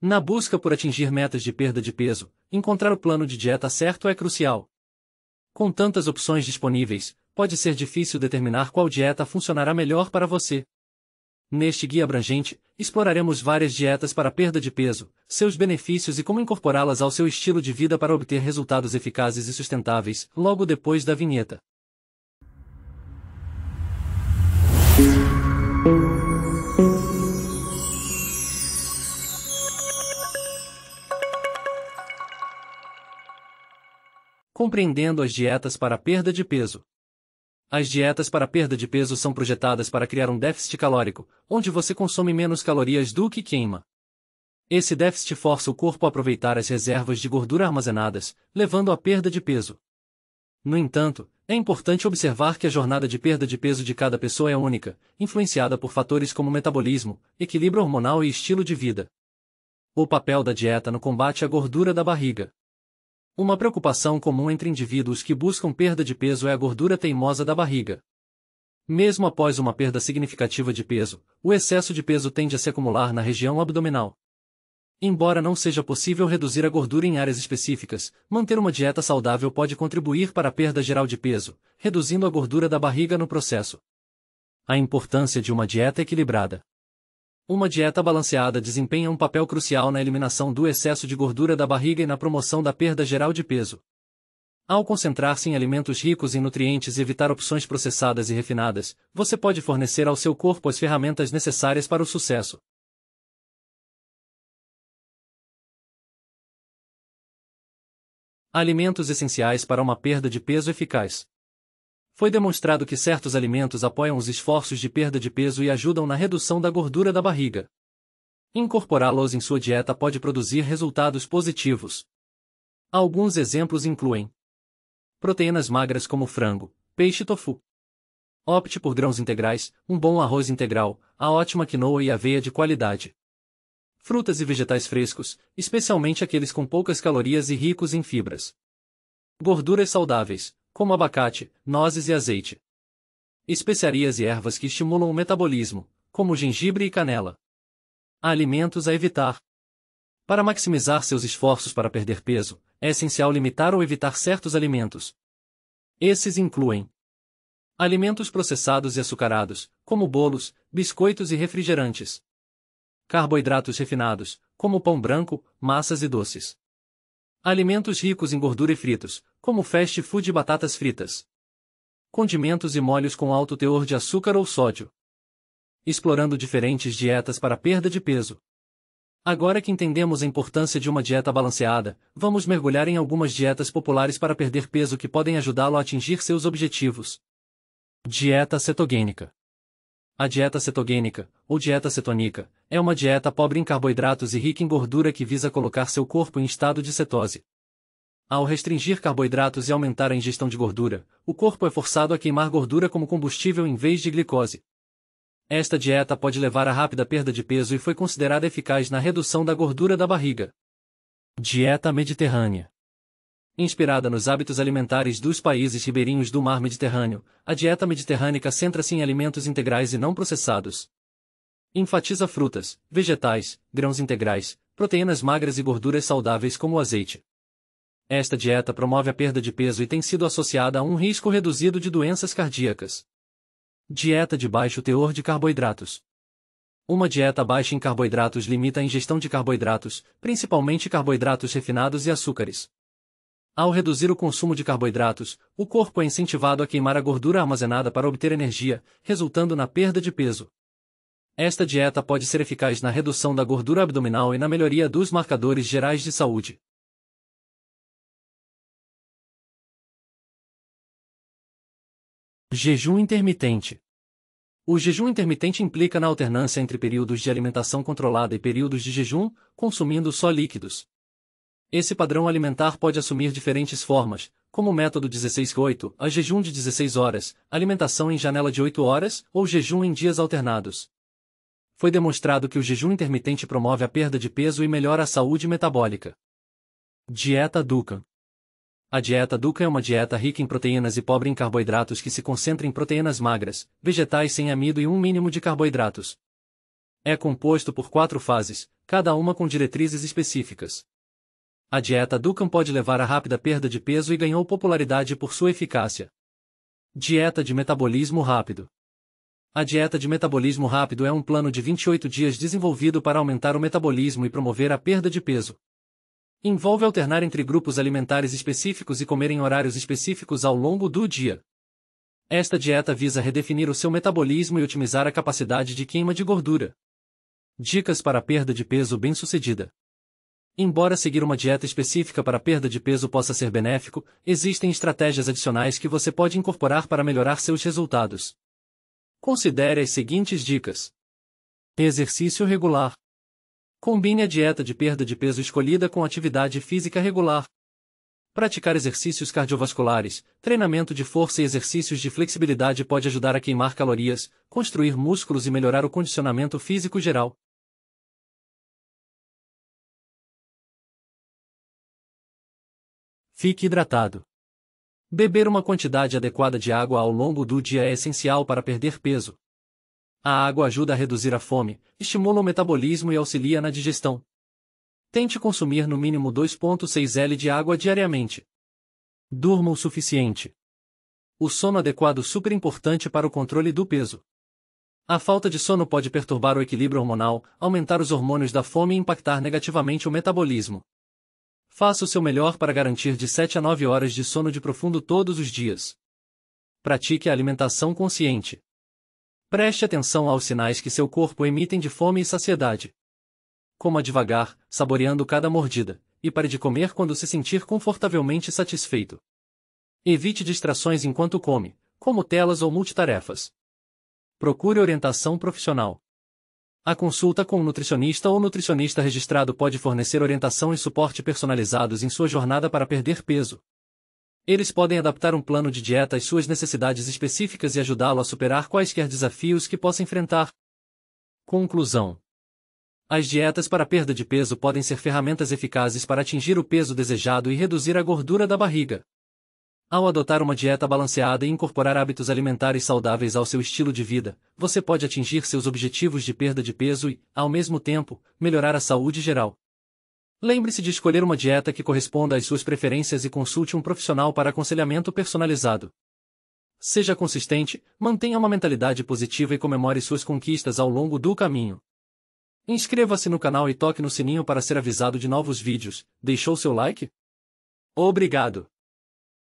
Na busca por atingir metas de perda de peso, encontrar o plano de dieta certo é crucial. Com tantas opções disponíveis, pode ser difícil determinar qual dieta funcionará melhor para você. Neste guia abrangente, exploraremos várias dietas para perda de peso, seus benefícios e como incorporá-las ao seu estilo de vida para obter resultados eficazes e sustentáveis, logo depois da vinheta. compreendendo as dietas para perda de peso. As dietas para perda de peso são projetadas para criar um déficit calórico, onde você consome menos calorias do que queima. Esse déficit força o corpo a aproveitar as reservas de gordura armazenadas, levando à perda de peso. No entanto, é importante observar que a jornada de perda de peso de cada pessoa é única, influenciada por fatores como metabolismo, equilíbrio hormonal e estilo de vida. O papel da dieta no combate à gordura da barriga. Uma preocupação comum entre indivíduos que buscam perda de peso é a gordura teimosa da barriga. Mesmo após uma perda significativa de peso, o excesso de peso tende a se acumular na região abdominal. Embora não seja possível reduzir a gordura em áreas específicas, manter uma dieta saudável pode contribuir para a perda geral de peso, reduzindo a gordura da barriga no processo. A importância de uma dieta equilibrada. Uma dieta balanceada desempenha um papel crucial na eliminação do excesso de gordura da barriga e na promoção da perda geral de peso. Ao concentrar-se em alimentos ricos em nutrientes e evitar opções processadas e refinadas, você pode fornecer ao seu corpo as ferramentas necessárias para o sucesso. Alimentos essenciais para uma perda de peso eficaz. Foi demonstrado que certos alimentos apoiam os esforços de perda de peso e ajudam na redução da gordura da barriga. Incorporá-los em sua dieta pode produzir resultados positivos. Alguns exemplos incluem proteínas magras como frango, peixe e tofu. Opte por grãos integrais, um bom arroz integral, a ótima quinoa e aveia de qualidade. Frutas e vegetais frescos, especialmente aqueles com poucas calorias e ricos em fibras. Gorduras saudáveis, como abacate, nozes e azeite. Especiarias e ervas que estimulam o metabolismo, como gengibre e canela. Há alimentos a evitar. Para maximizar seus esforços para perder peso, é essencial limitar ou evitar certos alimentos. Esses incluem alimentos processados e açucarados, como bolos, biscoitos e refrigerantes. Carboidratos refinados, como pão branco, massas e doces. Alimentos ricos em gordura e fritos, como fast food e batatas fritas. Condimentos e molhos com alto teor de açúcar ou sódio. Explorando diferentes dietas para perda de peso. Agora que entendemos a importância de uma dieta balanceada, vamos mergulhar em algumas dietas populares para perder peso que podem ajudá-lo a atingir seus objetivos. Dieta cetogênica. A dieta cetogênica, ou dieta cetônica, é uma dieta pobre em carboidratos e rica em gordura que visa colocar seu corpo em estado de cetose. Ao restringir carboidratos e aumentar a ingestão de gordura, o corpo é forçado a queimar gordura como combustível em vez de glicose. Esta dieta pode levar à rápida perda de peso e foi considerada eficaz na redução da gordura da barriga. Dieta Mediterrânea Inspirada nos hábitos alimentares dos países ribeirinhos do Mar Mediterrâneo, a dieta mediterrânica centra-se em alimentos integrais e não processados. Enfatiza frutas, vegetais, grãos integrais, proteínas magras e gorduras saudáveis como o azeite. Esta dieta promove a perda de peso e tem sido associada a um risco reduzido de doenças cardíacas. Dieta de baixo teor de carboidratos. Uma dieta baixa em carboidratos limita a ingestão de carboidratos, principalmente carboidratos refinados e açúcares. Ao reduzir o consumo de carboidratos, o corpo é incentivado a queimar a gordura armazenada para obter energia, resultando na perda de peso. Esta dieta pode ser eficaz na redução da gordura abdominal e na melhoria dos marcadores gerais de saúde. Jejum intermitente. O jejum intermitente implica na alternância entre períodos de alimentação controlada e períodos de jejum, consumindo só líquidos. Esse padrão alimentar pode assumir diferentes formas, como o método 16-8, a jejum de 16 horas, alimentação em janela de 8 horas, ou jejum em dias alternados. Foi demonstrado que o jejum intermitente promove a perda de peso e melhora a saúde metabólica. Dieta Dukan a dieta Duca é uma dieta rica em proteínas e pobre em carboidratos que se concentra em proteínas magras, vegetais sem amido e um mínimo de carboidratos. É composto por quatro fases, cada uma com diretrizes específicas. A dieta Dukan pode levar à rápida perda de peso e ganhou popularidade por sua eficácia. Dieta de metabolismo rápido. A dieta de metabolismo rápido é um plano de 28 dias desenvolvido para aumentar o metabolismo e promover a perda de peso. Envolve alternar entre grupos alimentares específicos e comer em horários específicos ao longo do dia. Esta dieta visa redefinir o seu metabolismo e otimizar a capacidade de queima de gordura. Dicas para perda de peso bem-sucedida. Embora seguir uma dieta específica para perda de peso possa ser benéfico, existem estratégias adicionais que você pode incorporar para melhorar seus resultados. Considere as seguintes dicas: Exercício regular. Combine a dieta de perda de peso escolhida com atividade física regular. Praticar exercícios cardiovasculares, treinamento de força e exercícios de flexibilidade pode ajudar a queimar calorias, construir músculos e melhorar o condicionamento físico geral. Fique hidratado. Beber uma quantidade adequada de água ao longo do dia é essencial para perder peso, a água ajuda a reduzir a fome, estimula o metabolismo e auxilia na digestão. Tente consumir no mínimo 2,6 L de água diariamente. Durma o suficiente. O sono adequado é super importante para o controle do peso. A falta de sono pode perturbar o equilíbrio hormonal, aumentar os hormônios da fome e impactar negativamente o metabolismo. Faça o seu melhor para garantir de 7 a 9 horas de sono de profundo todos os dias. Pratique a alimentação consciente. Preste atenção aos sinais que seu corpo emitem de fome e saciedade. Coma devagar, saboreando cada mordida, e pare de comer quando se sentir confortavelmente satisfeito. Evite distrações enquanto come, como telas ou multitarefas. Procure orientação profissional. A consulta com um nutricionista ou nutricionista registrado pode fornecer orientação e suporte personalizados em sua jornada para perder peso. Eles podem adaptar um plano de dieta às suas necessidades específicas e ajudá-lo a superar quaisquer desafios que possa enfrentar. Conclusão: As dietas para perda de peso podem ser ferramentas eficazes para atingir o peso desejado e reduzir a gordura da barriga. Ao adotar uma dieta balanceada e incorporar hábitos alimentares saudáveis ao seu estilo de vida, você pode atingir seus objetivos de perda de peso e, ao mesmo tempo, melhorar a saúde geral. Lembre-se de escolher uma dieta que corresponda às suas preferências e consulte um profissional para aconselhamento personalizado. Seja consistente, mantenha uma mentalidade positiva e comemore suas conquistas ao longo do caminho. Inscreva-se no canal e toque no sininho para ser avisado de novos vídeos. Deixou seu like? Obrigado!